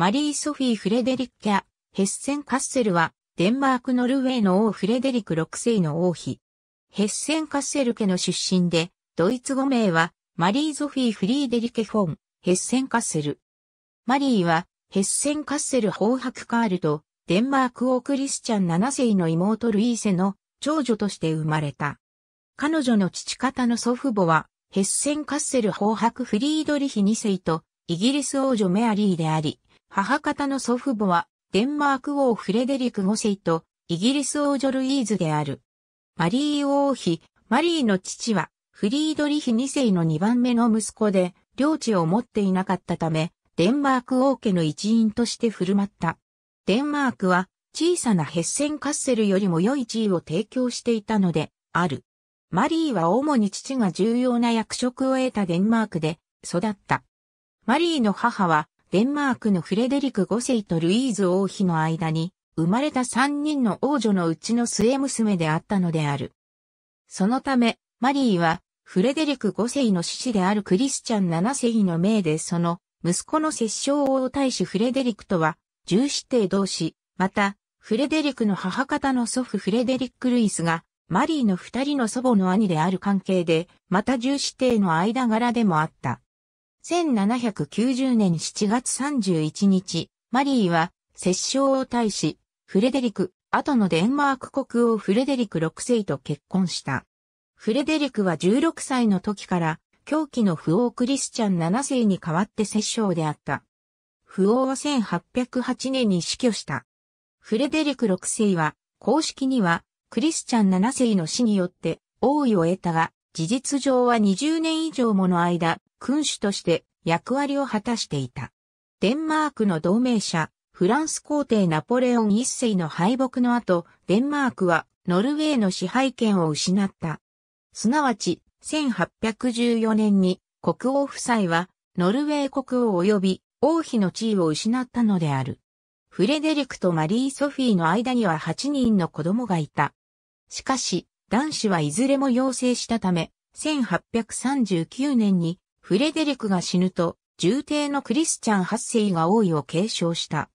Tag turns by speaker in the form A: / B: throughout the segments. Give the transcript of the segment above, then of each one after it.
A: マリー・ソフィー・フレデリッキャ、ヘッセン・カッセルは、デンマーク・ノルウェーの王フレデリク6世の王妃。ヘッセン・カッセル家の出身で、ドイツ語名は、マリー・ゾフィー・フリーデリケ・フォン、ヘッセン・カッセル。マリーは、ヘッセン・カッセル・ホーハク・カールと、デンマーク王クリスチャン7世の妹ルイーセの長女として生まれた。彼女の父方の祖父母は、ヘッセン・カッセル・ホーハク・フリードリヒ2世と、イギリス王女メアリーであり、母方の祖父母は、デンマーク王フレデリク5世と、イギリス王女ルイーズである。マリー王妃、マリーの父は、フリードリヒ2世の2番目の息子で、領地を持っていなかったため、デンマーク王家の一員として振る舞った。デンマークは、小さなヘッセンカッセルよりも良い地位を提供していたので、ある。マリーは主に父が重要な役職を得たデンマークで育った。マリーの母はデンマークのフレデリク5世とルイーズ王妃の間に、生まれた3人の王女のうちの末娘であったのである。そのため、マリーは、フレデリク5世の父であるクリスチャン7世の命でその、息子の摂政王大使フレデリクとは、重視帝同士、また、フレデリクの母方の祖父フレデリック・ルイスが、マリーの二人の祖母の兄である関係で、また重視帝の間柄でもあった。1790年7月31日、マリーは、摂政を退し、フレデリク、後のデンマーク国王フレデリク6世と結婚した。フレデリクは16歳の時から、狂気の不王クリスチャン7世に代わって摂政であった。不王は1808年に死去した。フレデリク6世は、公式には、クリスチャン7世の死によって、王位を得たが、事実上は20年以上もの間、君主として役割を果たしていた。デンマークの同盟者、フランス皇帝ナポレオン一世の敗北の後、デンマークはノルウェーの支配権を失った。すなわち、1814年に国王夫妻はノルウェー国王及び王妃の地位を失ったのである。フレデリクとマリー・ソフィーの間には8人の子供がいた。しかし、男子はいずれも養成したため、1839年にフレデリクが死ぬと、重帝のクリスチャン8世が王位を継承した。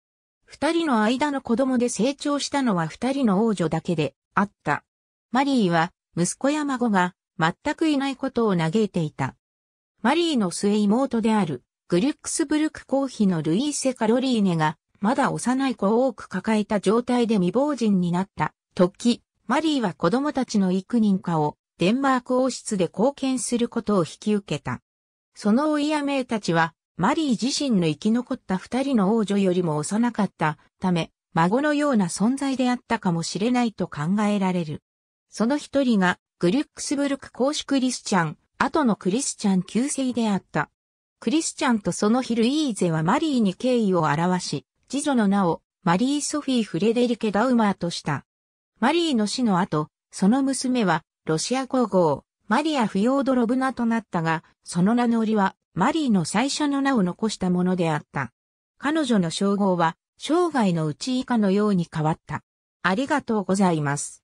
A: 二人の間の子供で成長したのは二人の王女だけであった。マリーは息子や孫が全くいないことを嘆いていた。マリーの末妹であるグリュックスブルク公妃のルイーセ・カロリーネがまだ幼い子を多く抱えた状態で未亡人になった時、マリーは子供たちの幾人かをデンマーク王室で貢献することを引き受けた。その追いやめたちは、マリー自身の生き残った二人の王女よりも幼かったため、孫のような存在であったかもしれないと考えられる。その一人が、グリュックスブルク公主クリスチャン、後のクリスチャン旧姓であった。クリスチャンとそのヒルイーゼはマリーに敬意を表し、次女の名をマリー・ソフィー・フレデリケ・ダウマーとした。マリーの死の後、その娘はロシア皇后、マリア・フィオードロブナとなったが、その名乗りは、マリーの最初の名を残したものであった。彼女の称号は、生涯のうち以下のように変わった。ありがとうございます。